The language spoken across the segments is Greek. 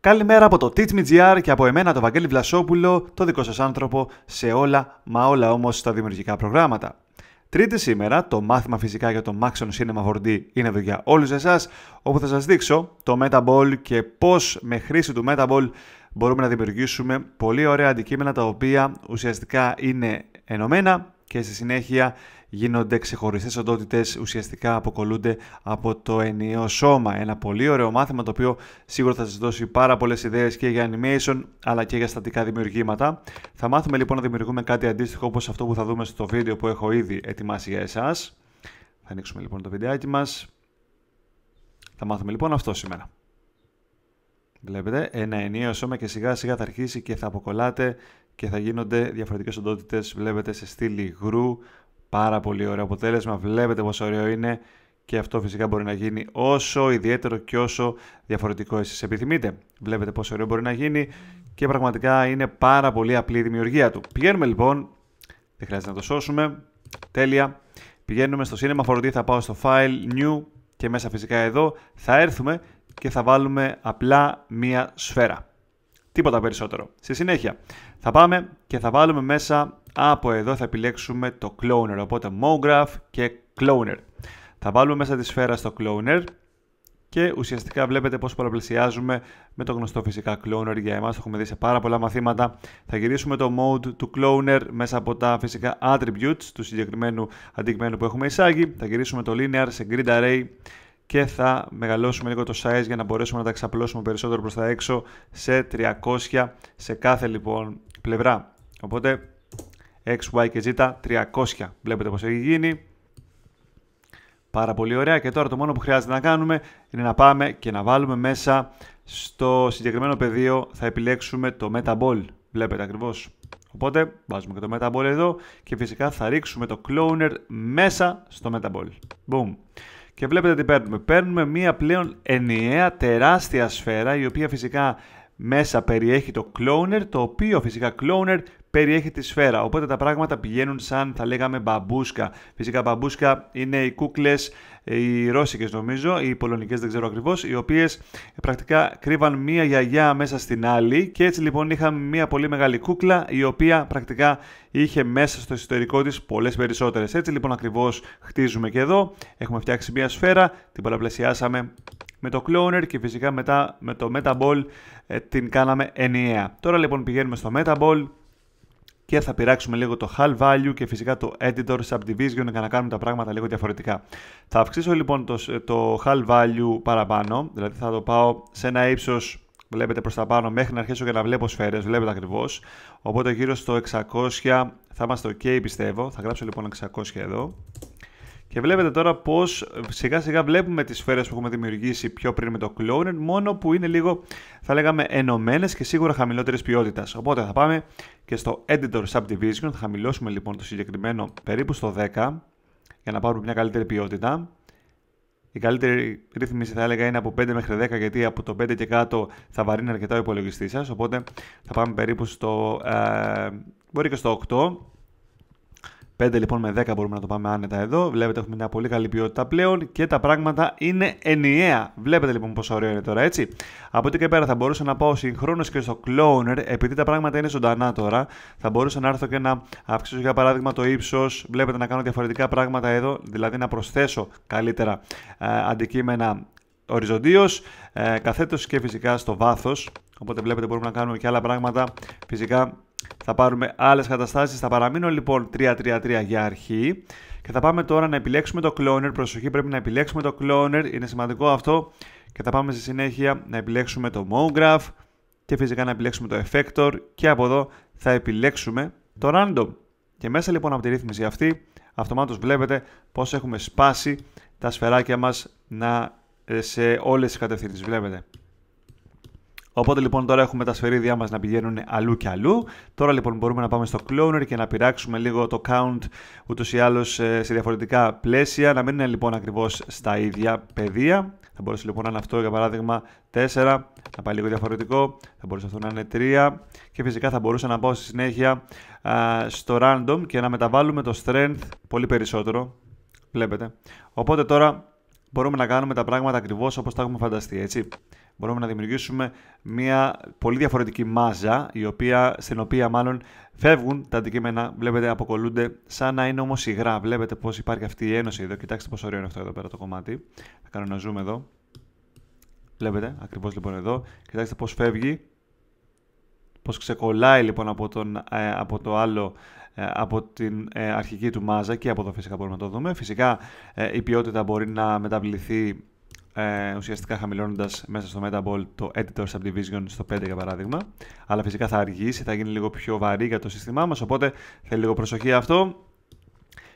Καλημέρα από το TeachMeGR και από εμένα το Βαγγέλη Βλασόπουλο, το δικό σας άνθρωπο σε όλα μα όλα όμως στα δημιουργικά προγράμματα. Τρίτη σήμερα το μάθημα φυσικά για το Maxon Cinema 4D είναι εδώ για όλους εσάς, όπου θα σας δείξω το Metaball και πώς με χρήση του Metaball μπορούμε να δημιουργήσουμε πολύ ωραία αντικείμενα τα οποία ουσιαστικά είναι ενωμένα και στη συνέχεια γίνονται ξεχωριστές οντότητες, ουσιαστικά αποκολούνται από το ενιαίο σώμα. Ένα πολύ ωραίο μάθημα το οποίο σίγουρα θα σας δώσει πάρα πολλές ιδέες και για animation αλλά και για στατικά δημιουργήματα. Θα μάθουμε λοιπόν να δημιουργούμε κάτι αντίστοιχο όπως αυτό που θα δούμε στο βίντεο που έχω ήδη ετοιμάσει για εσάς. Θα ανοίξουμε λοιπόν το βιντεάκι μας. Θα μάθουμε λοιπόν αυτό σήμερα. Βλέπετε, ένα ενιαίο σώμα και σιγά σιγά θα αρχίσει και θα αποκολλάτε και θα γίνονται διαφορετικές οντότητες, βλέπετε σε στήλη γρού, πάρα πολύ ωραίο αποτέλεσμα, βλέπετε πόσο ωραίο είναι και αυτό φυσικά μπορεί να γίνει όσο ιδιαίτερο και όσο διαφορετικό εσείς επιθυμείτε. Βλέπετε πόσο ωραίο μπορεί να γίνει και πραγματικά είναι πάρα πολύ απλή η δημιουργία του. Πηγαίνουμε λοιπόν, δεν χρειάζεται να το σώσουμε, τέλεια. Πηγαίνουμε στο Cinema 4D, θα πάω στο File, New και μέσα φυσικά εδώ θα έρθουμε και θα βάλουμε απλά μία σφαίρα. Τίποτα περισσότερο. Στη συνέχεια θα πάμε και θα βάλουμε μέσα από εδώ θα επιλέξουμε το cloner. Οπότε MoGraph και cloner. Θα βάλουμε μέσα τη σφαίρα στο cloner και ουσιαστικά βλέπετε πώς πολλαπλασιάζουμε με το γνωστό φυσικά cloner για εμάς, το έχουμε δει σε πάρα πολλά μαθήματα. Θα γυρίσουμε το mode του cloner μέσα από τα φυσικά attributes του συγκεκριμένου αντικειμένου που έχουμε εισάγει. Θα γυρίσουμε το linear σε grid array και θα μεγαλώσουμε λίγο το size για να μπορέσουμε να τα ξαπλώσουμε περισσότερο προς τα έξω σε 300 σε κάθε λοιπόν πλευρά. Οπότε X, Y και Z 300. Βλέπετε πως έχει γίνει. Πάρα πολύ ωραία και τώρα το μόνο που χρειάζεται να κάνουμε είναι να πάμε και να βάλουμε μέσα στο συγκεκριμένο πεδίο θα επιλέξουμε το MetaBall. Βλέπετε ακριβώς. Οπότε βάζουμε και το MetaBall εδώ και φυσικά θα ρίξουμε το Cloner μέσα στο MetaBall. Boom. Και βλέπετε τι παίρνουμε. Παίρνουμε μία πλέον ενιαία τεράστια σφαίρα, η οποία φυσικά μέσα περιέχει το κλόνερ, το οποίο φυσικά κλόνερ περιέχει τη σφαίρα. Οπότε τα πράγματα πηγαίνουν σαν θα λέγαμε μπαμπούσκα. Φυσικά μπαμπούσκα είναι οι κούκλες, οι ρώσικες νομίζω, οι πολωνικές δεν ξέρω ακριβώς, οι οποίες πρακτικά κρύβαν μία γιαγιά μέσα στην άλλη. Και έτσι λοιπόν είχαμε μία πολύ μεγάλη κούκλα, η οποία πρακτικά είχε μέσα στο εσωτερικό της πολλές περισσότερες. Έτσι λοιπόν ακριβώς χτίζουμε και εδώ. Έχουμε φτιάξει μία σφαίρα, την πολλαπλασιάσαμε με το Cloner και φυσικά μετά με το MetaBall ε, την κάναμε ενιαία. Τώρα λοιπόν πηγαίνουμε στο MetaBall και θα πειράξουμε λίγο το Hull Value και φυσικά το Editor Subdivision για να κάνουμε τα πράγματα λίγο διαφορετικά. Θα αυξήσω λοιπόν το, ε, το Hull Value παραπάνω, δηλαδή θα το πάω σε ένα ύψος βλέπετε προς τα πάνω μέχρι να αρχίσω και να βλέπω σφαίρες, βλέπετε ακριβώς. Οπότε γύρω στο 600 θα είμαστε ok πιστεύω, θα γράψω λοιπόν 600 εδώ. Και βλέπετε τώρα πώς σιγά σιγά βλέπουμε τις σφαίρες που έχουμε δημιουργήσει πιο πριν με το Clone, μόνο που είναι λίγο, θα λέγαμε, ενωμένες και σίγουρα χαμηλότερης ποιότητας. Οπότε θα πάμε και στο Editor Subdivision. Θα χαμηλώσουμε λοιπόν το συγκεκριμένο περίπου στο 10 για να πάρουμε μια καλύτερη ποιότητα. Η καλύτερη ρύθμιση θα έλεγα είναι από 5 μέχρι 10 γιατί από το 5 και κάτω θα βαρύνει αρκετά ο υπολογιστής σας. Οπότε θα πάμε περίπου στο. Ε, μπορεί και στο 8 5 λοιπόν με 10 μπορούμε να το πάμε άνετα εδώ. Βλέπετε έχουμε μια πολύ καλή ποιότητα πλέον και τα πράγματα είναι ενιαία. Βλέπετε λοιπόν πόσο ωραίο είναι τώρα έτσι. Από εκεί και πέρα θα μπορούσα να πάω συγχρόνως και στο cloner επειδή τα πράγματα είναι ζωντανά τώρα. Θα μπορούσα να έρθω και να αυξήσω για παράδειγμα το ύψος. Βλέπετε να κάνω διαφορετικά πράγματα εδώ, δηλαδή να προσθέσω καλύτερα ε, αντικείμενα οριζοντίως, ε, καθέτω και φυσικά στο βάθος. Οπότε βλέπετε μπορούμε να κάνουμε και άλλα πράγματα φυσικά θα πάρουμε άλλες καταστάσεις. Θα παραμείνω λοιπόν 3-3-3 για αρχή. Και θα πάμε τώρα να επιλέξουμε το cloner. Προσοχή πρέπει να επιλέξουμε το cloner. Είναι σημαντικό αυτό. Και θα πάμε στη συνέχεια να επιλέξουμε το MoGraph. Και φυσικά να επιλέξουμε το Effector. Και από εδώ θα επιλέξουμε το Random. Και μέσα λοιπόν από τη ρύθμιση αυτή αυτομάτως βλέπετε πως έχουμε σπάσει τα σφαιράκια μας να, ε, σε όλες τις κατευθύνσεις. Βλέπετε. Οπότε λοιπόν τώρα έχουμε τα σφαιρίδια μας να πηγαίνουν αλλού και αλλού. Τώρα λοιπόν μπορούμε να πάμε στο cloner και να πειράξουμε λίγο το count ούτως ή άλλως ε, σε διαφορετικά πλαίσια, να μην είναι λοιπόν ακριβώς στα ίδια πεδία. Θα μπορούσε λοιπόν να είναι αυτό για παράδειγμα 4, να πάει λίγο διαφορετικό, θα μπορούσε αυτό να είναι 3 και φυσικά θα μπορούσα να πάω στη συνέχεια στο random και να μεταβάλουμε το strength πολύ περισσότερο. Βλέπετε. Οπότε τώρα μπορούμε να κάνουμε τα πράγματα ακριβώς όπως τα έχουμε φανταστεί, έτσι μπορούμε να δημιουργήσουμε μια πολύ διαφορετική μάζα, η οποία, στην οποία μάλλον φεύγουν τα αντικείμενα, βλέπετε αποκολούνται σαν να είναι όμως υγρά. Βλέπετε πώς υπάρχει αυτή η ένωση εδώ, κοιτάξτε πόσο ωραίο είναι αυτό εδώ πέρα το κομμάτι. Θα κάνω ένα zoom εδώ. Βλέπετε, ακριβώς λοιπόν εδώ. Κοιτάξτε πώς φεύγει, πώς ξεκολλάει λοιπόν από, τον, ε, από το άλλο ε, από την ε, αρχική του μάζα και από το φυσικά μπορούμε να το δούμε. Φυσικά η ποιότητα μπορεί να μεταβληθεί ε, ουσιαστικά χαμηλώνοντας μέσα στο Metaball το Editor Subdivision στο 5 για παράδειγμα. Αλλά φυσικά θα αργήσει, θα γίνει λίγο πιο βαρύ για το σύστημά μας, οπότε θέλει λίγο προσοχή αυτό.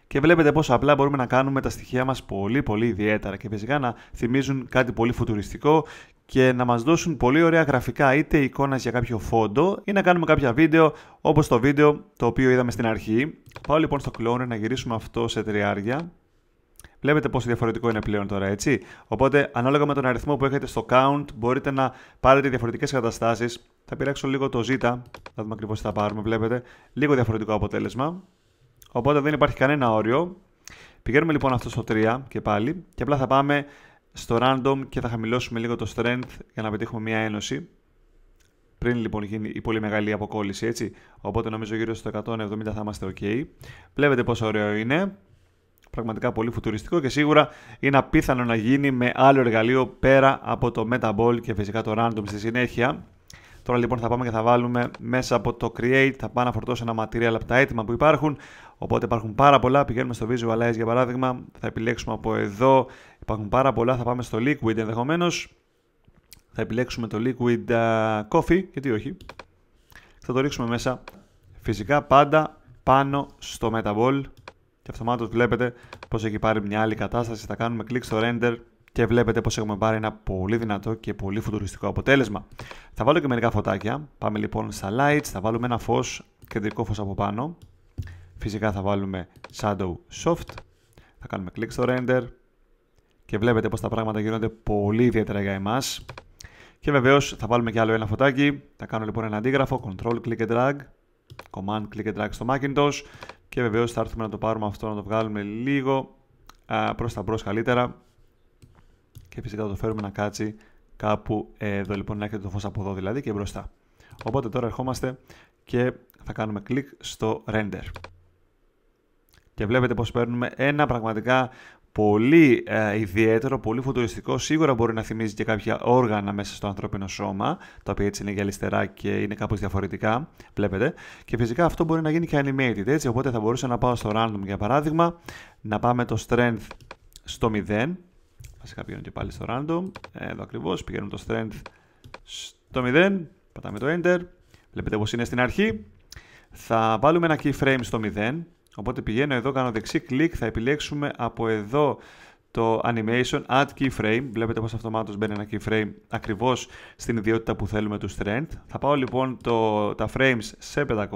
Και βλέπετε πόσο απλά μπορούμε να κάνουμε τα στοιχεία μας πολύ πολύ ιδιαίτερα και φυσικά να θυμίζουν κάτι πολύ φουτουριστικό και να μας δώσουν πολύ ωραία γραφικά είτε εικόνα για κάποιο φόντο ή να κάνουμε κάποια βίντεο όπως το βίντεο το οποίο είδαμε στην αρχή. Πάω λοιπόν στο Cloner να γυρίσουμε αυτό σε τριάρια Βλέπετε πόσο διαφορετικό είναι πλέον τώρα, έτσι. Οπότε, ανάλογα με τον αριθμό που έχετε στο count, μπορείτε να πάρετε διαφορετικές καταστάσεις. Θα πειράξω λίγο το Z, θα δούμε ακριβώς τι θα πάρουμε. Βλέπετε, λίγο διαφορετικό αποτέλεσμα. Οπότε δεν υπάρχει κανένα όριο. Πηγαίνουμε λοιπόν αυτό στο 3 και πάλι. Και απλά θα πάμε στο random και θα χαμηλώσουμε λίγο το strength για να πετύχουμε μια ένωση. Πριν λοιπόν γίνει η πολύ μεγάλη αποκόλληση, έτσι. Οπότε νομίζω γύρω στο 170 θα είμαστε OK. Βλέπετε πόσο ωραίο είναι. Πραγματικά πολύ φουτουριστικό και σίγουρα είναι απίθανο να γίνει με άλλο εργαλείο πέρα από το MetaBall και φυσικά το Random στη συνέχεια. Τώρα λοιπόν θα πάμε και θα βάλουμε μέσα από το Create, θα πάω να φορτώσω ένα material από τα έτοιμα που υπάρχουν. Οπότε υπάρχουν πάρα πολλά, πηγαίνουμε στο Visualize για παράδειγμα, θα επιλέξουμε από εδώ, υπάρχουν πάρα πολλά, θα πάμε στο Liquid ενδεχομένως. Θα επιλέξουμε το Liquid uh, Coffee, γιατί όχι. Θα το ρίξουμε μέσα φυσικά πάντα πάνω στο MetaBall και αυτομάτως βλέπετε πως έχει πάρει μια άλλη κατάσταση. Θα κάνουμε κλικ στο render και βλέπετε πως έχουμε πάρει ένα πολύ δυνατό και πολύ φουτουριστικό αποτέλεσμα. Θα βάλω και μερικά φωτάκια. Πάμε λοιπόν στα lights, θα βάλουμε ένα φως, κεντρικό φως από πάνω. Φυσικά θα βάλουμε shadow soft. Θα κάνουμε κλικ στο render και βλέπετε πως τα πράγματα γίνονται πολύ ιδιαίτερα για εμάς. Και βεβαίως θα βάλουμε και άλλο ένα φωτάκι. Θα κάνω λοιπόν ένα αντίγραφο, control click and drag, command click and drag στο Macintosh και βεβαίως θα έρθουμε να το πάρουμε αυτό, να το βγάλουμε λίγο α, προς τα μπρος καλύτερα και φυσικά θα το φέρουμε να κάτσει κάπου εδώ λοιπόν να έχετε το φως από εδώ δηλαδή και μπροστά. Οπότε τώρα ερχόμαστε και θα κάνουμε κλικ στο render. Και βλέπετε πως παίρνουμε ένα πραγματικά πολύ ε, ιδιαίτερο, πολύ φωτοριστικό. Σίγουρα μπορεί να θυμίζει και κάποια όργανα μέσα στο ανθρώπινο σώμα, τα οποία έτσι είναι για και είναι κάπως διαφορετικά, βλέπετε. Και φυσικά αυτό μπορεί να γίνει και animated, έτσι. Οπότε θα μπορούσα να πάω στο random για παράδειγμα, να πάμε το strength στο 0. Βασικά πηγαίνω και πάλι στο random, εδώ ακριβώς, πηγαίνουμε το strength στο 0, πατάμε το enter, βλέπετε πως είναι στην αρχή. Θα βάλουμε ένα keyframe στο 0, Οπότε πηγαίνω εδώ, κάνω δεξί κλικ, θα επιλέξουμε από εδώ το animation add keyframe. Βλέπετε πως αυτομάτως μπαίνει ένα keyframe ακριβώς στην ιδιότητα που θέλουμε του strength. Θα πάω λοιπόν το, τα frames σε 500.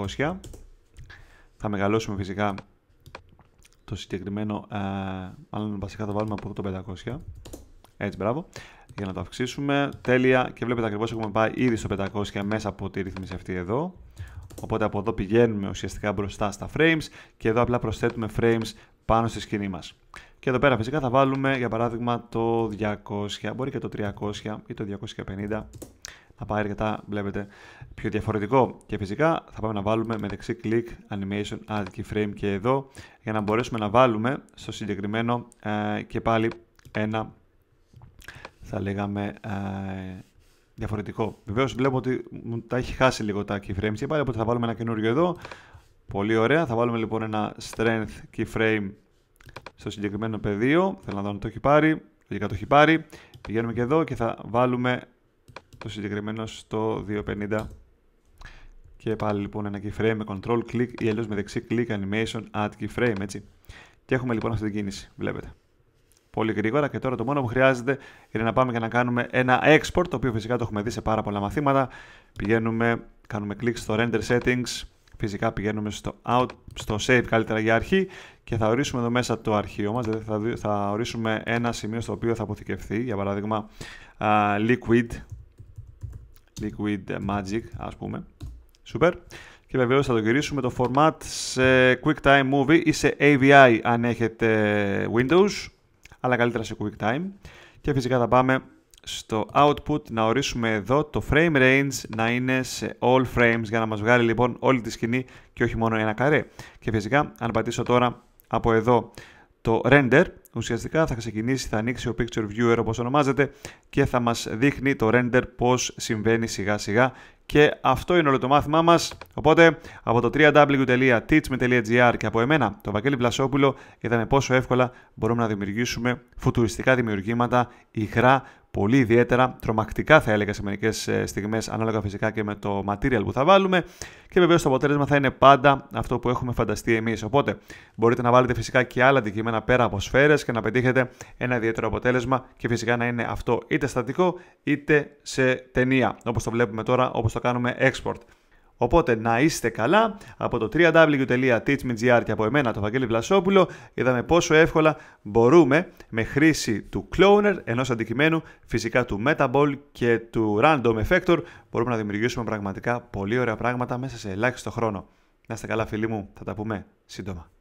Θα μεγαλώσουμε φυσικά το συγκεκριμένο, ε, μάλλον βασικά θα βάλουμε από το 500. Έτσι, μπράβο. Για να το αυξήσουμε. Τέλεια. Και βλέπετε ακριβώς έχουμε πάει ήδη στο 500 μέσα από τη ρύθμιση αυτή εδώ. Οπότε από εδώ πηγαίνουμε ουσιαστικά μπροστά στα frames και εδώ απλά προσθέτουμε frames πάνω στη σκηνή μας. Και εδώ πέρα φυσικά θα βάλουμε για παράδειγμα το 200, μπορεί και το 300 ή το 250. να πάει αρκετά, βλέπετε, πιο διαφορετικό. Και φυσικά θα πάμε να βάλουμε με δεξί κλικ animation add keyframe και εδώ για να μπορέσουμε να βάλουμε στο συγκεκριμένο ε, και πάλι ένα, θα λέγαμε, ε, διαφορετικό. Βεβαίως βλέπω ότι τα έχει χάσει λίγο τα keyframes και πάλι, οπότε θα βάλουμε ένα καινούριο εδώ. Πολύ ωραία. Θα βάλουμε λοιπόν ένα strength keyframe στο συγκεκριμένο πεδίο. Θέλω να δω αν το έχει πάρει. Λογικά το έχει πάρει. Πηγαίνουμε και εδώ και θα βάλουμε το συγκεκριμένο στο 250. Και πάλι λοιπόν ένα keyframe με control click ή αλλιώς με δεξί click animation add keyframe έτσι. Και έχουμε λοιπόν αυτή την κίνηση, βλέπετε πολύ γρήγορα και τώρα το μόνο που χρειάζεται είναι να πάμε και να κάνουμε ένα export, το οποίο φυσικά το έχουμε δει σε πάρα πολλά μαθήματα. Πηγαίνουμε, κάνουμε κλικ στο render settings, φυσικά πηγαίνουμε στο, out, στο save καλύτερα για αρχή και θα ορίσουμε εδώ μέσα το αρχείο μας, δηλαδή θα, θα ορίσουμε ένα σημείο στο οποίο θα αποθηκευθεί, για παράδειγμα liquid, liquid magic ας πούμε, super. Και βεβαίως θα το γυρίσουμε το format σε QuickTime Movie ή σε AVI αν έχετε Windows αλλά καλύτερα σε quick time. Και φυσικά θα πάμε στο output να ορίσουμε εδώ το frame range να είναι σε all frames για να μας βγάλει λοιπόν όλη τη σκηνή και όχι μόνο ένα καρέ. Και φυσικά αν πατήσω τώρα από εδώ το render ουσιαστικά θα ξεκινήσει, θα ανοίξει ο Picture Viewer όπως ονομάζεται και θα μας δείχνει το render πώς συμβαίνει σιγά σιγά και αυτό είναι όλο το μάθημά μας. Οπότε από το www.teachme.gr και από εμένα, τον Βαγγέλη Πλασόπουλο, είδαμε πόσο εύκολα μπορούμε να δημιουργήσουμε φουτουριστικά δημιουργήματα, υγρά πολύ ιδιαίτερα, τρομακτικά θα έλεγα σε μερικές ε, στιγμές, ανάλογα φυσικά και με το material που θα βάλουμε. Και βεβαίως το αποτέλεσμα θα είναι πάντα αυτό που έχουμε φανταστεί εμείς. Οπότε μπορείτε να βάλετε φυσικά και άλλα αντικείμενα πέρα από σφαίρες και να πετύχετε ένα ιδιαίτερο αποτέλεσμα και φυσικά να είναι αυτό είτε στατικό είτε σε ταινία, όπως το βλέπουμε τώρα, όπως το κάνουμε export. Οπότε να είστε καλά από το www.teachme.gr και από εμένα το Βαγγέλη Βλασόπουλο είδαμε πόσο εύκολα μπορούμε με χρήση του cloner ενός αντικειμένου φυσικά του metaball και του random effector μπορούμε να δημιουργήσουμε πραγματικά πολύ ωραία πράγματα μέσα σε ελάχιστο χρόνο. Να είστε καλά φίλοι μου, θα τα πούμε σύντομα.